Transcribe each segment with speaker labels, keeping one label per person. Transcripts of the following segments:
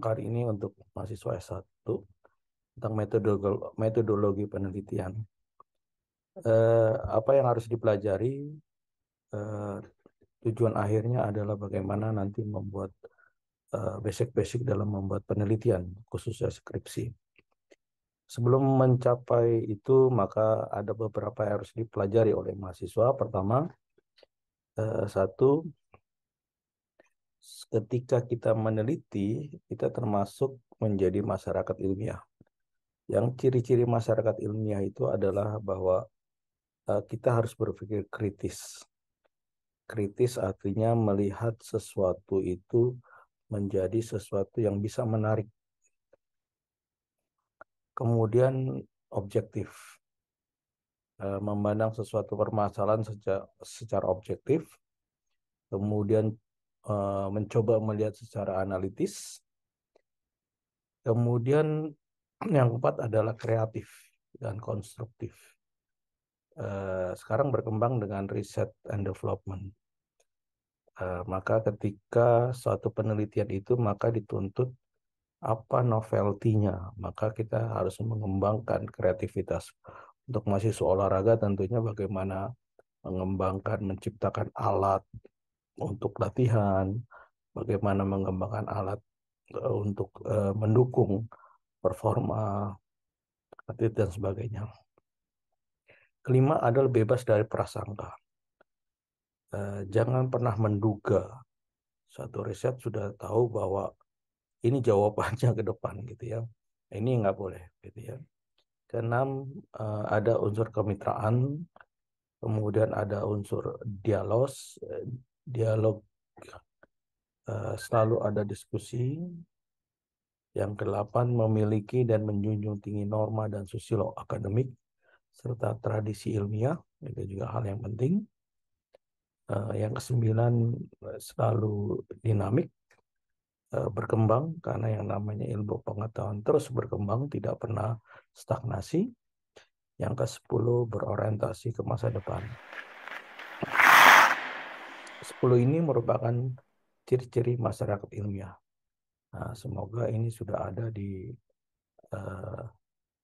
Speaker 1: kali ini untuk mahasiswa S1 tentang metodologi, penelitian. Eh, apa yang harus dipelajari? Eh, tujuan akhirnya adalah bagaimana nanti membuat eh, basic-basic dalam membuat penelitian, khususnya skripsi. Sebelum mencapai itu, maka ada beberapa yang harus dipelajari oleh mahasiswa. Pertama, satu, ketika kita meneliti, kita termasuk menjadi masyarakat ilmiah. Yang ciri-ciri masyarakat ilmiah itu adalah bahwa eh, kita harus berpikir kritis. Kritis artinya melihat sesuatu itu menjadi sesuatu yang bisa menarik. Kemudian objektif. Eh, memandang sesuatu permasalahan secara, secara objektif, kemudian Eh, mencoba melihat secara analitis. Kemudian yang keempat adalah kreatif dan konstruktif. Eh, sekarang berkembang dengan riset and development. Eh, maka ketika suatu penelitian itu maka dituntut apa novelty Maka kita harus mengembangkan kreativitas. Untuk mahasiswa olahraga tentunya bagaimana mengembangkan, menciptakan alat, untuk latihan, bagaimana mengembangkan alat eh, untuk eh, mendukung performa atlet dan sebagainya. Kelima adalah bebas dari prasangka. Eh, jangan pernah menduga. satu riset sudah tahu bahwa ini jawabannya ke depan gitu ya. Ini nggak boleh gitu ya. Keenam ada unsur kemitraan, kemudian ada unsur dialog, dialog eh, selalu ada diskusi. Yang ke kedelapan, memiliki dan menjunjung tinggi norma dan susilo akademik serta tradisi ilmiah, itu juga hal yang penting. Yang eh, yang kesembilan, selalu dinamik, eh, berkembang, karena yang namanya ilmu pengetahuan terus berkembang, tidak pernah stagnasi. Yang ke-10, berorientasi ke masa depan. 10 ini merupakan ciri-ciri masyarakat ilmiah. Nah, semoga ini sudah ada di uh,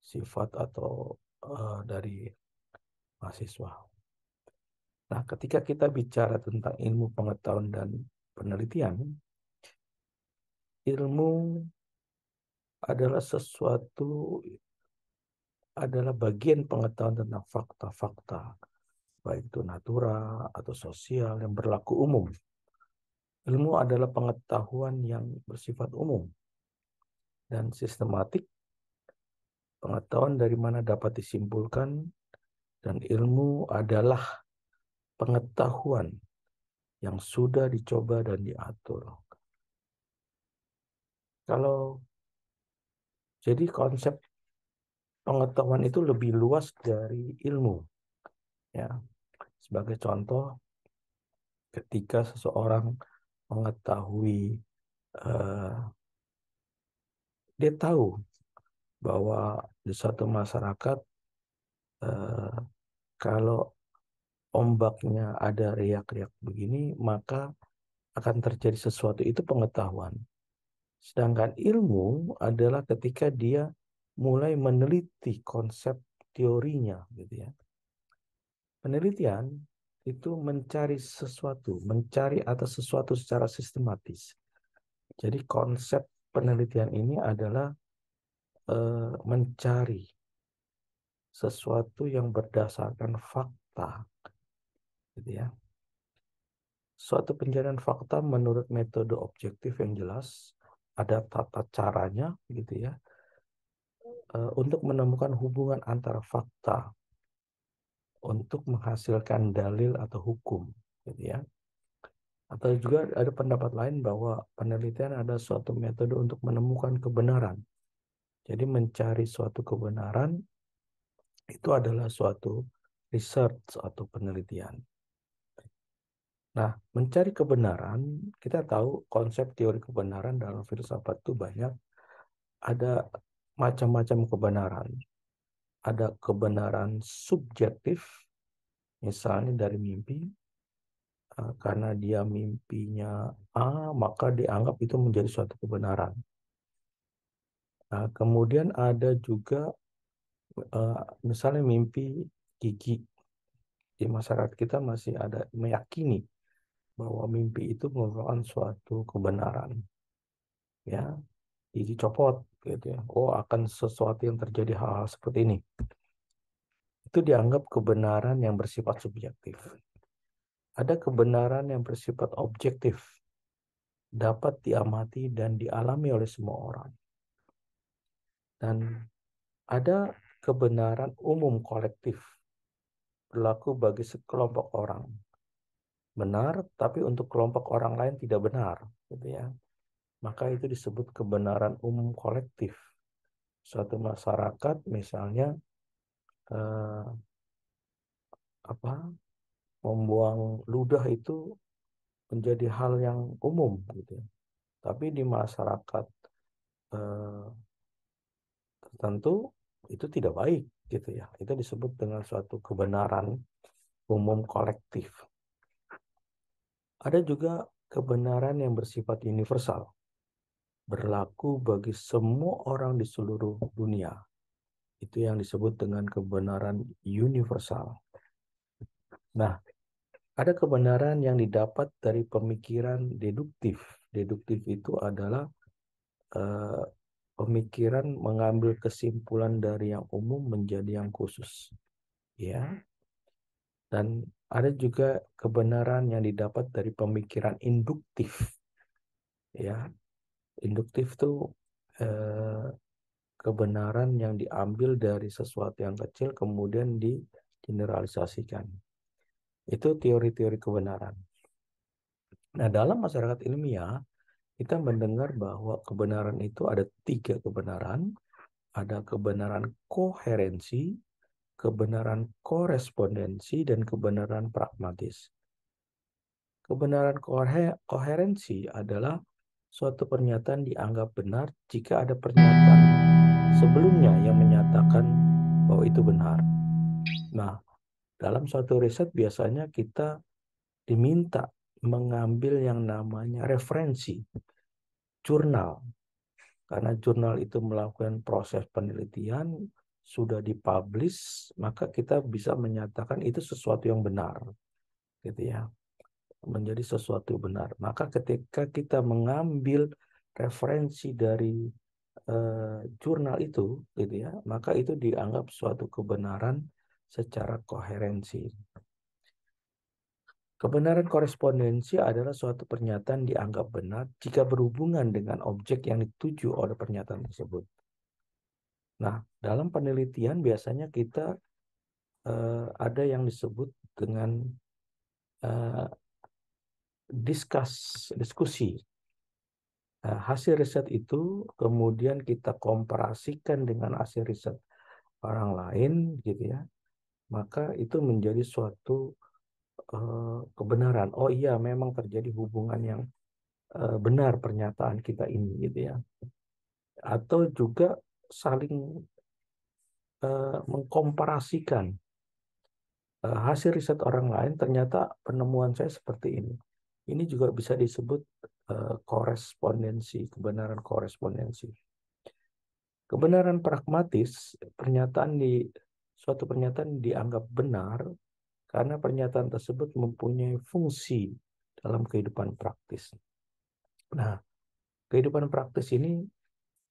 Speaker 1: sifat atau uh, dari mahasiswa. Nah, ketika kita bicara tentang ilmu pengetahuan dan penelitian, ilmu adalah sesuatu adalah bagian pengetahuan tentang fakta-fakta baik itu natura atau sosial yang berlaku umum. Ilmu adalah pengetahuan yang bersifat umum dan sistematik. Pengetahuan dari mana dapat disimpulkan dan ilmu adalah pengetahuan yang sudah dicoba dan diatur. Kalau jadi konsep pengetahuan itu lebih luas dari ilmu. Ya, sebagai contoh, ketika seseorang mengetahui uh, dia tahu bahwa di suatu masyarakat uh, kalau ombaknya ada riak-riak begini maka akan terjadi sesuatu itu pengetahuan. Sedangkan ilmu adalah ketika dia mulai meneliti konsep teorinya gitu ya penelitian itu mencari sesuatu, mencari atas sesuatu secara sistematis. Jadi konsep penelitian ini adalah e, mencari sesuatu yang berdasarkan fakta, gitu ya. Suatu pencarian fakta menurut metode objektif yang jelas, ada tata caranya, gitu ya, eh, untuk menemukan hubungan antara fakta untuk menghasilkan dalil atau hukum gitu ya atau juga ada pendapat lain bahwa penelitian ada suatu metode untuk menemukan kebenaran jadi mencari suatu kebenaran itu adalah suatu research atau penelitian nah mencari kebenaran kita tahu konsep teori kebenaran dalam filsafat itu banyak ada macam-macam kebenaran ada kebenaran subjektif, misalnya dari mimpi, eh, karena dia mimpinya A, maka dianggap itu menjadi suatu kebenaran. Nah, kemudian ada juga eh, misalnya mimpi gigi. Di masyarakat kita masih ada meyakini bahwa mimpi itu merupakan suatu kebenaran. Ya, gigi copot gitu ya. Oh, akan sesuatu yang terjadi hal-hal seperti ini. Itu dianggap kebenaran yang bersifat subjektif. Ada kebenaran yang bersifat objektif, dapat diamati dan dialami oleh semua orang. Dan ada kebenaran umum kolektif berlaku bagi sekelompok orang benar, tapi untuk kelompok orang lain tidak benar, gitu ya maka itu disebut kebenaran umum kolektif. Suatu masyarakat misalnya eh, apa membuang ludah itu menjadi hal yang umum gitu. Ya. Tapi di masyarakat eh, tertentu itu tidak baik gitu ya. Itu disebut dengan suatu kebenaran umum kolektif. Ada juga kebenaran yang bersifat universal berlaku bagi semua orang di seluruh dunia. Itu yang disebut dengan kebenaran universal. Nah, ada kebenaran yang didapat dari pemikiran deduktif. Deduktif itu adalah eh, pemikiran mengambil kesimpulan dari yang umum menjadi yang khusus. Ya. Dan ada juga kebenaran yang didapat dari pemikiran induktif. Ya, Induktif tuh eh, kebenaran yang diambil dari sesuatu yang kecil kemudian digeneralisasikan. Itu teori-teori kebenaran. Nah, dalam masyarakat ilmiah, kita mendengar bahwa kebenaran itu ada tiga kebenaran. Ada kebenaran koherensi, kebenaran korespondensi, dan kebenaran pragmatis. Kebenaran koherensi adalah suatu pernyataan dianggap benar jika ada pernyataan sebelumnya yang menyatakan bahwa itu benar. Nah, dalam suatu riset biasanya kita diminta mengambil yang namanya referensi jurnal. Karena jurnal itu melakukan proses penelitian, sudah dipublish, maka kita bisa menyatakan itu sesuatu yang benar. Gitu ya menjadi sesuatu benar. Maka ketika kita mengambil referensi dari uh, jurnal itu, gitu ya, maka itu dianggap suatu kebenaran secara koherensi. Kebenaran korespondensi adalah suatu pernyataan dianggap benar jika berhubungan dengan objek yang dituju oleh pernyataan tersebut. Nah, dalam penelitian biasanya kita uh, ada yang disebut dengan uh, diskus diskusi nah, hasil riset itu kemudian kita komparasikan dengan hasil riset orang lain, gitu ya. Maka itu menjadi suatu eh, kebenaran. Oh iya, memang terjadi hubungan yang eh, benar pernyataan kita ini, gitu ya. Atau juga saling eh, mengkomparasikan hasil riset orang lain. Ternyata penemuan saya seperti ini. Ini juga bisa disebut eh, korespondensi, kebenaran korespondensi. Kebenaran pragmatis, pernyataan di suatu pernyataan dianggap benar karena pernyataan tersebut mempunyai fungsi dalam kehidupan praktis. Nah, kehidupan praktis ini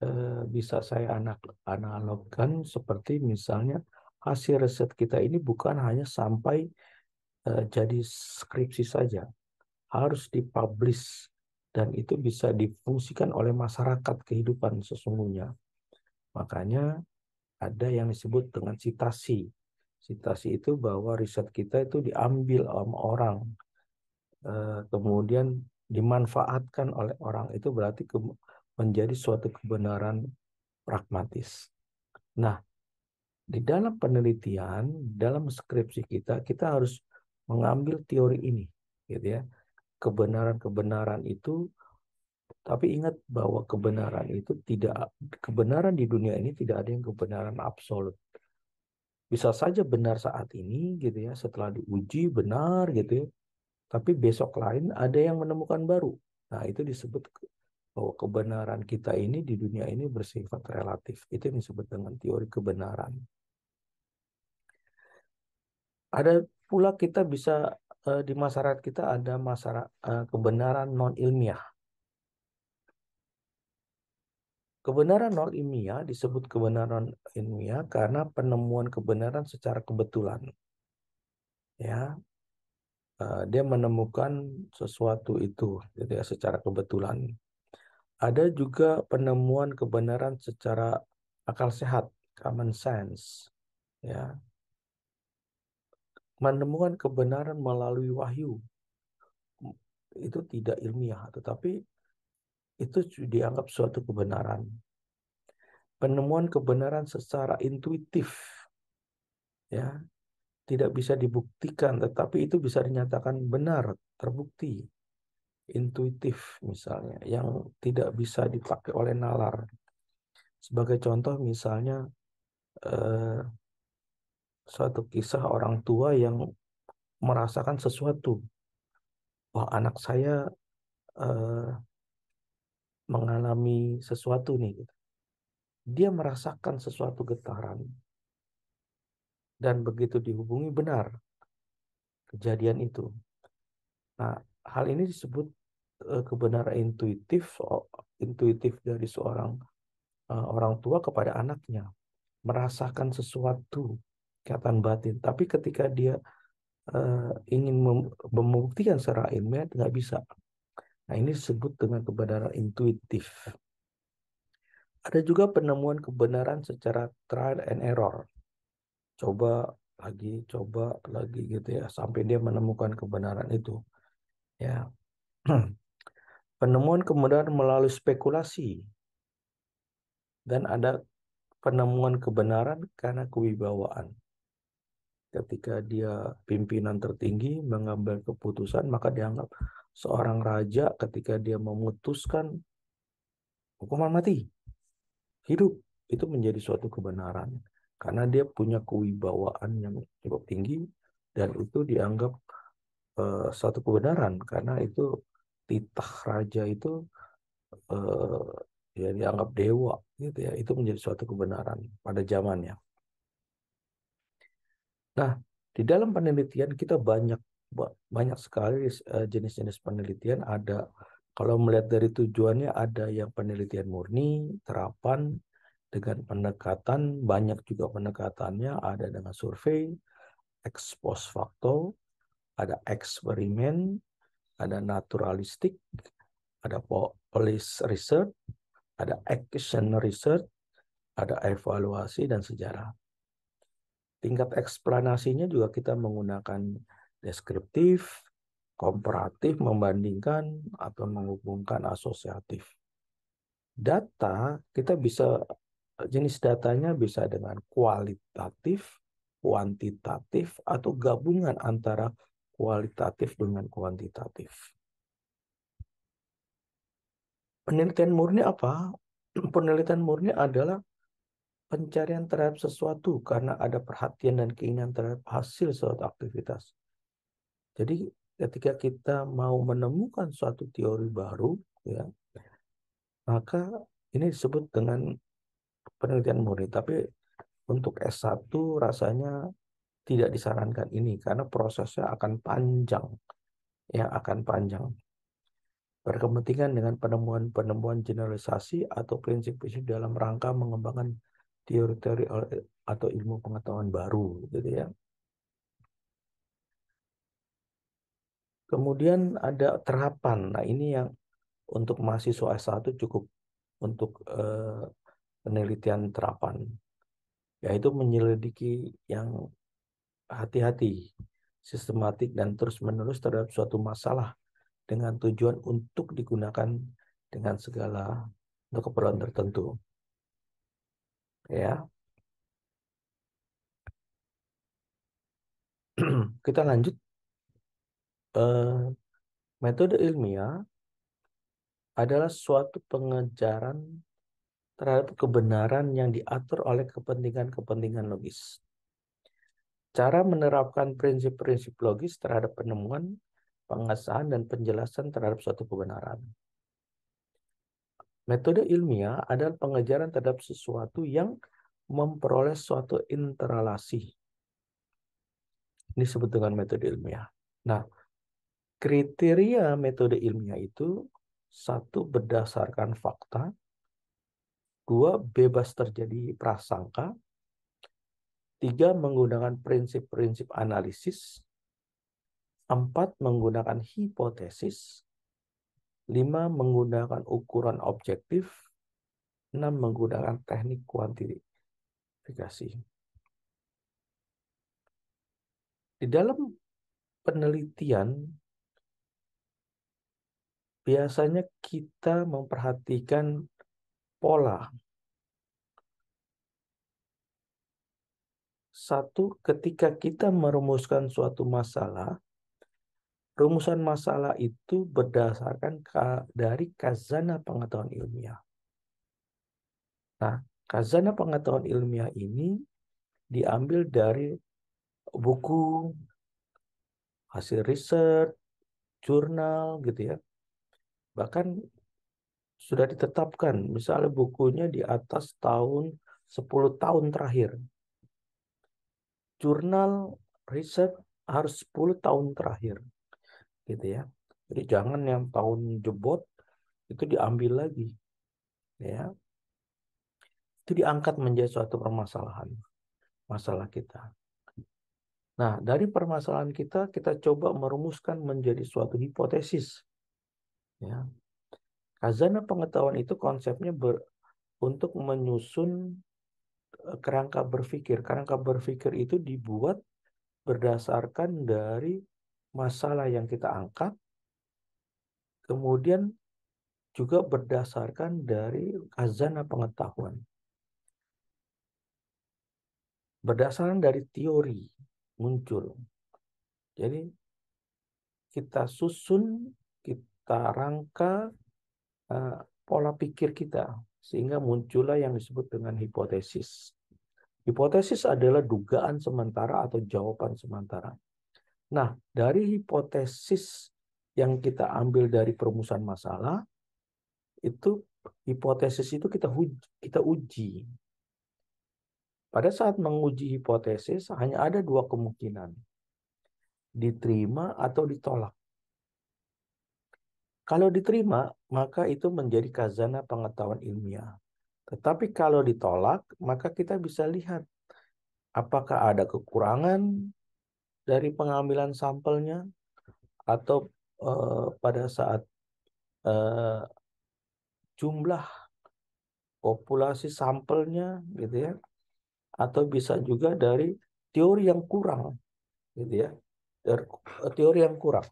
Speaker 1: eh, bisa saya anak analogkan seperti misalnya hasil riset kita ini bukan hanya sampai eh, jadi skripsi saja, harus dipublish dan itu bisa difungsikan oleh masyarakat kehidupan sesungguhnya. Makanya ada yang disebut dengan citasi. Citasi itu bahwa riset kita itu diambil oleh orang, eh, kemudian dimanfaatkan oleh orang itu berarti menjadi suatu kebenaran pragmatis. Nah, di dalam penelitian, dalam skripsi kita, kita harus mengambil teori ini, gitu ya kebenaran-kebenaran itu tapi ingat bahwa kebenaran itu tidak kebenaran di dunia ini tidak ada yang kebenaran absolut. Bisa saja benar saat ini gitu ya, setelah diuji benar gitu ya. Tapi besok lain ada yang menemukan baru. Nah, itu disebut bahwa kebenaran kita ini di dunia ini bersifat relatif. Itu yang disebut dengan teori kebenaran. Ada pula kita bisa uh, di masyarakat kita ada masyarakat uh, kebenaran non ilmiah. Kebenaran non ilmiah disebut kebenaran ilmiah karena penemuan kebenaran secara kebetulan. Ya, uh, dia menemukan sesuatu itu, jadi secara kebetulan. Ada juga penemuan kebenaran secara akal sehat, common sense. Ya, menemukan kebenaran melalui wahyu itu tidak ilmiah, tetapi itu dianggap suatu kebenaran. Penemuan kebenaran secara intuitif, ya, tidak bisa dibuktikan, tetapi itu bisa dinyatakan benar, terbukti, intuitif misalnya, yang tidak bisa dipakai oleh nalar. Sebagai contoh misalnya, eh, suatu kisah orang tua yang merasakan sesuatu. Wah, anak saya eh, mengalami sesuatu nih. Gitu. Dia merasakan sesuatu getaran. Dan begitu dihubungi benar kejadian itu. Nah, hal ini disebut eh, kebenaran intuitif intuitif dari seorang eh, orang tua kepada anaknya merasakan sesuatu ikatan batin. Tapi ketika dia uh, ingin mem membuktikan secara ilmiah tidak bisa. Nah ini disebut dengan kebenaran intuitif. Ada juga penemuan kebenaran secara trial and error. Coba lagi, coba lagi gitu ya, sampai dia menemukan kebenaran itu. Ya, penemuan kebenaran melalui spekulasi dan ada penemuan kebenaran karena kewibawaan ketika dia pimpinan tertinggi mengambil keputusan maka dianggap seorang raja ketika dia memutuskan hukuman mati hidup itu menjadi suatu kebenaran karena dia punya kewibawaan yang cukup tinggi dan itu dianggap uh, suatu kebenaran karena itu titah raja itu uh, ya dianggap dewa gitu ya itu menjadi suatu kebenaran pada zamannya Nah, di dalam penelitian kita banyak banyak sekali eh, jenis-jenis penelitian ada kalau melihat dari tujuannya ada yang penelitian murni, terapan dengan pendekatan banyak juga pendekatannya ada dengan survei, ex post facto, ada eksperimen, ada naturalistik, ada police research, ada action research, ada evaluasi dan sejarah. Tingkat eksplanasinya juga kita menggunakan deskriptif, komparatif, membandingkan, atau menghubungkan asosiatif. Data, kita bisa, jenis datanya bisa dengan kualitatif, kuantitatif, atau gabungan antara kualitatif dengan kuantitatif. Penelitian murni apa? Penelitian murni adalah pencarian terhadap sesuatu karena ada perhatian dan keinginan terhadap hasil suatu aktivitas. Jadi ketika kita mau menemukan suatu teori baru, ya, maka ini disebut dengan penelitian murni. Tapi untuk S1 rasanya tidak disarankan ini karena prosesnya akan panjang. Ya, akan panjang. Berkepentingan dengan penemuan-penemuan generalisasi atau prinsip-prinsip dalam rangka mengembangkan teori-teori atau ilmu pengetahuan baru gitu ya. Kemudian ada terapan. Nah, ini yang untuk mahasiswa S1 cukup untuk eh, penelitian terapan yaitu menyelidiki yang hati-hati, sistematik dan terus-menerus terhadap suatu masalah dengan tujuan untuk digunakan dengan segala untuk keperluan tertentu ya kita lanjut uh, metode ilmiah adalah suatu pengejaran terhadap kebenaran yang diatur oleh kepentingan-kepentingan logis. Cara menerapkan prinsip-prinsip logis terhadap penemuan, pengesahan, dan penjelasan terhadap suatu kebenaran. Metode ilmiah adalah pengejaran terhadap sesuatu yang memperoleh suatu interalasi. Ini disebut dengan metode ilmiah. Nah, kriteria metode ilmiah itu satu berdasarkan fakta, dua bebas terjadi prasangka, tiga menggunakan prinsip-prinsip analisis, empat menggunakan hipotesis, 5. Menggunakan ukuran objektif. 6. Menggunakan teknik kuantifikasi. Di dalam penelitian, biasanya kita memperhatikan pola. Satu, ketika kita merumuskan suatu masalah, Rumusan masalah itu berdasarkan ka, dari kazana pengetahuan ilmiah. Nah, kazana pengetahuan ilmiah ini diambil dari buku, hasil riset, jurnal gitu ya. Bahkan sudah ditetapkan, misalnya bukunya di atas tahun 10 tahun terakhir. Jurnal riset harus 10 tahun terakhir gitu ya jadi jangan yang tahun jebot itu diambil lagi ya itu diangkat menjadi suatu permasalahan masalah kita nah dari permasalahan kita kita coba merumuskan menjadi suatu hipotesis ya kazana pengetahuan itu konsepnya ber, untuk menyusun e, kerangka berpikir. Kerangka berpikir itu dibuat berdasarkan dari masalah yang kita angkat, kemudian juga berdasarkan dari azana pengetahuan. Berdasarkan dari teori muncul. Jadi kita susun, kita rangka uh, pola pikir kita sehingga muncullah yang disebut dengan hipotesis. Hipotesis adalah dugaan sementara atau jawaban sementara. Nah, dari hipotesis yang kita ambil dari perumusan masalah itu hipotesis itu kita uji, kita uji. Pada saat menguji hipotesis hanya ada dua kemungkinan. Diterima atau ditolak. Kalau diterima, maka itu menjadi kazana pengetahuan ilmiah. Tetapi kalau ditolak, maka kita bisa lihat apakah ada kekurangan, dari pengambilan sampelnya atau eh, pada saat eh, jumlah populasi sampelnya gitu ya atau bisa juga dari teori yang kurang gitu ya dari eh, teori yang kurang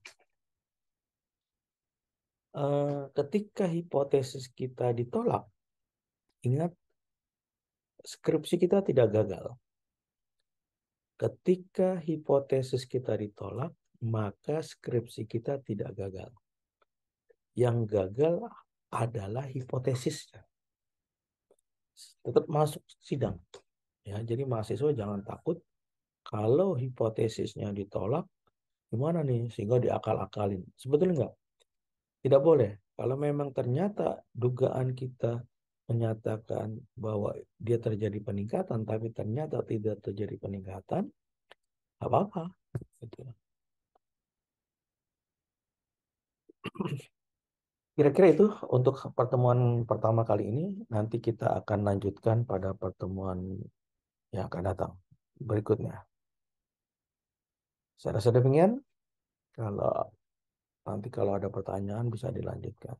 Speaker 1: eh, ketika hipotesis kita ditolak ingat skripsi kita tidak gagal Ketika hipotesis kita ditolak, maka skripsi kita tidak gagal. Yang gagal adalah hipotesisnya. Tetap masuk sidang. Ya, jadi mahasiswa jangan takut kalau hipotesisnya ditolak, gimana nih sehingga diakal-akalin. Sebetulnya enggak. Tidak boleh. Kalau memang ternyata dugaan kita menyatakan bahwa dia terjadi peningkatan tapi ternyata tidak terjadi peningkatan apa-apa gitu. Kira-kira itu untuk pertemuan pertama kali ini nanti kita akan lanjutkan pada pertemuan yang akan datang berikutnya. Saya rasa demikian. Kalau nanti kalau ada pertanyaan bisa dilanjutkan.